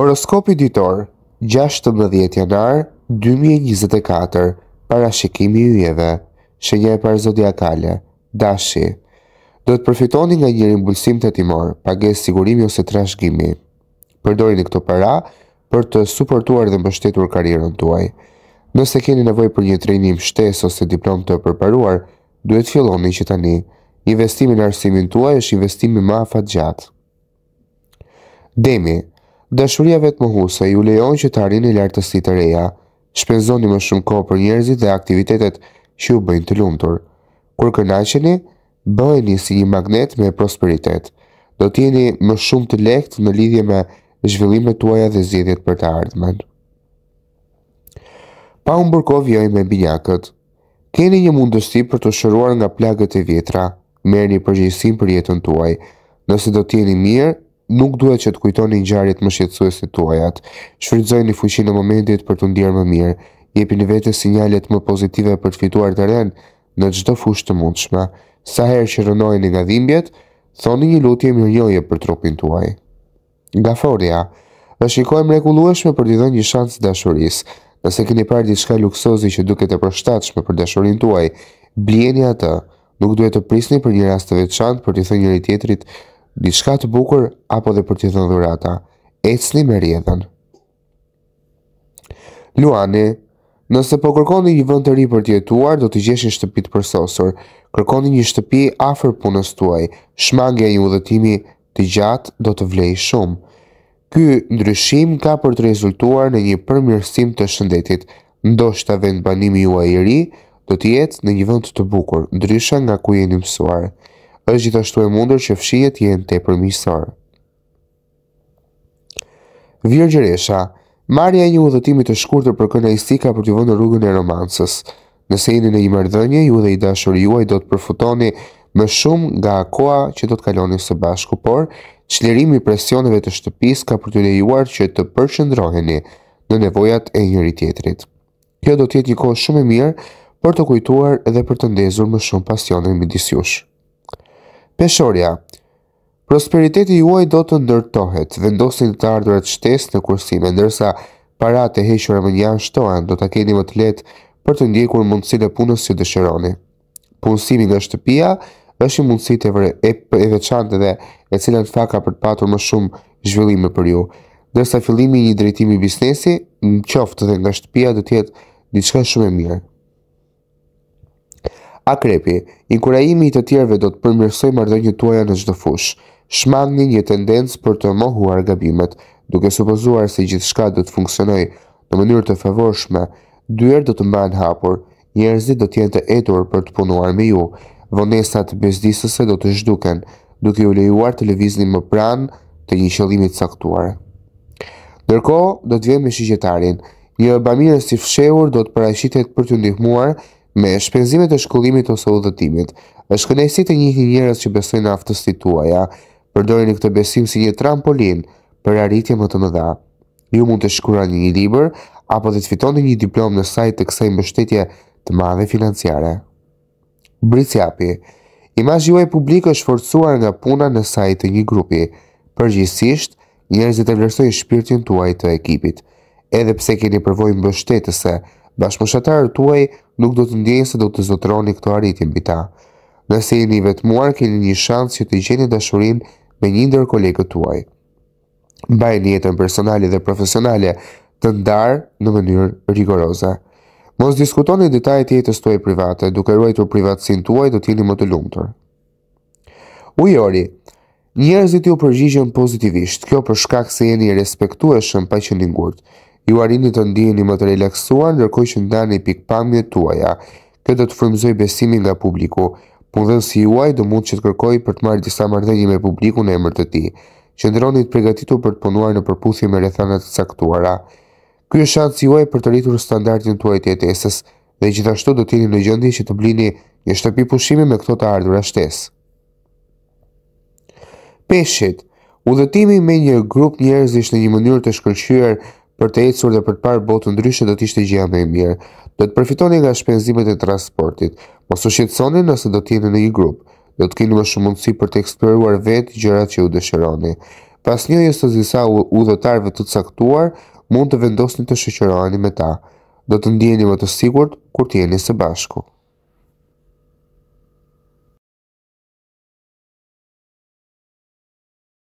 Horoskopi ditor 16 janar 2024 parashikimi i yjeve shenja e parë zodiakale dashi do të përfitoni nga një rimbulsim të timor, pagesë sigurimi ose trashëgimi. Përdorini këto para për të suportuar dhe mbështetur karrierën tuaj. Nëse keni nevojë për një trajnim shtesë ose diplomë të përparuar, duhet filloni që tani. Investimi në arsimin tuaj është investimi më gjatë. Demi, dashuria vetë më ju lejon që të arrini lartësi të reja, shpenzoni më shumë ko për njerëzit dhe aktivitetet që ju bëjnë të lumtur. Kur kënaqeni, bëheni si një magnet me prosperitet. Do t'jeni më shumë të lehtë në lidhje me zhvillimet tuaja dhe zgjedhjet për të ardhmen. Pa u mbërko vjoj me binjakët. Keni një mundësi për të shëruar nga plagët e vjetra, merë një për jetën tuaj. Nëse do jeni mirë, nuk duhet që të kujtoni një gjarit më shqetësuese të tuajat, shfridzoj një fushin e momentit për të ndjerë më mirë, Jepini vetes vete sinjalet më pozitive për të fituar të në gjithë të fushë të mundshme, sa herë që rënojnë nga dhimbjet, thoni një lutje më për trupin tuaj. Nga forja, dhe shikoj mrekullueshme regulueshme për të dhënë një shans dashuris, nëse keni parë një luksoze luksozi që duke të përshtatshme për dashurinë tuaj, blieni atë, nuk duhet të prisni për një rast të veçantë për t'i thënë njëri tjetrit diçka të bukur apo dhe për të dhënë dhurata. Ecni me rjetën. Luani, nëse po kërkoni një vend të ri për të jetuar, do të gjeshni shtëpi të përsosur. Kërkoni një shtëpi afër punës tuaj. Shmangja e një udhëtimi të gjatë do të vlejë shumë. Ky ndryshim ka për të rezultuar në një përmirësim të shëndetit. Ndoshta vend banimi juaj i ri do të jetë në një vend të bukur, ndryshe nga ku jeni mësuar është gjithashtu e mundur që fshijet jenë te përmisor. Virgjeresha, marja e një udhëtimit të shkurtër për kënda ka për të vëndë rrugën e romansës. Nëse jeni në një mërdhënje, ju dhe i dashur juaj do të përfutoni më shumë nga koa që do të kaloni së bashku, por qlerimi presioneve të shtëpis ka për të lejuar që të përshëndroheni në nevojat e njëri tjetrit. Kjo do tjetë një kohë shumë e mirë për të kujtuar dhe për të ndezur më shumë pasionin më disjushë. Peshorja, prosperiteti juaj do të ndërtohet, vendosin të ardhurat shtes në kursime, ndërsa parat e heshura më njën shtohen, do të keni më të letë për të ndjekur mundësi dhe punës si dëshëroni. Punësimi nga shtëpia është i mundësi të vërë e, e veçante dhe e cilën të faka për të patur më shumë zhvillime për ju. Dërsa fillimi një drejtimi biznesi, në qoftë dhe nga shtëpia dhe tjetë një shumë e mirë. Akrepi, inkurajimi i të tjerëve do të përmirësoj marrëdhëniet tuaja në çdo fushë. Shmangni një tendencë për të mohuar gabimet, duke supozuar se gjithçka do të funksionojë në mënyrë të favorshme. Dyert do të mbahen hapur, njerëzit do të jenë të etur për të punuar me ju. Vonesat e bezdisës do të zhduken, duke ju lejuar të lëvizni më pranë të një qëllimi të caktuar. Ndërkohë, do të vjen me shigjetarin. Një bamirës i fshehur do të paraqitet për të ndihmuar Me shpenzimet e shkullimit ose udhëtimit, është kënaqësi të njëjtë njerëz që besojnë në aftësitë tuaja, përdorin këtë besim si një trampolin për arritje më të mëdha. Ju mund të shkruani një libër apo të fitoni një diplomë në sajt të kësaj mbështetje të madhe financiare. Britsiapi. Imazhi juaj publik është forcuar nga puna në sajt të një grupi. Përgjithsisht, njerëzit e vlerësojnë shpirtin tuaj të ekipit, edhe pse keni përvojë mbështetëse, Bashkëpunëtorët tuaj nuk do të ndjejnë se do të zotroni këtë arritje mbi ta. Nëse jeni vetmuar, keni një shans që të gjeni dashurinë me një ndër kolegët tuaj. Mbajni jetën personale dhe profesionale të ndarë në mënyrë rigoroze. Mos diskutoni detajet e jetës tuaj private, duke ruajtur privatësinë tuaj do të jeni më të lumtur. Ujori Njerëzit ju përgjigjen pozitivisht, kjo për shkak se jeni respektueshëm pa qenë ngurtë ju arrini të ndiheni më të relaksuar ndërkohë që ndani pikpamjet tuaja. Kjo do të frymëzoj besimin nga publiku. si juaj do mund që të kërkoj për të marrë disa marrëdhënie me publikun në emër të ti, Qëndroni të përgatitur për të punuar në përputhje me rrethana të caktuara. Ky është shansi juaj për të rritur standardin tuaj të jetesës dhe gjithashtu do të jeni në gjendje që të blini një shtëpi pushimi me këto të ardhurat shtesë. Peshit Udhëtimi me një grup njerëzish në një mënyrë të shkëlqyer për të ecur dhe për të parë botën ndryshe do të ishte gjëja më e mirë. Do të përfitoni nga shpenzimet e transportit. Mos u shqetësoni nëse do të jeni në një grup. Do të keni më shumë mundësi për të eksploruar vetë gjërat që ju dëshironi. Pas njëjës të disa udhëtarëve të caktuar, mund të vendosni të shoqëroheni me ta. Do të ndiheni më të sigurt kur të jeni së bashku.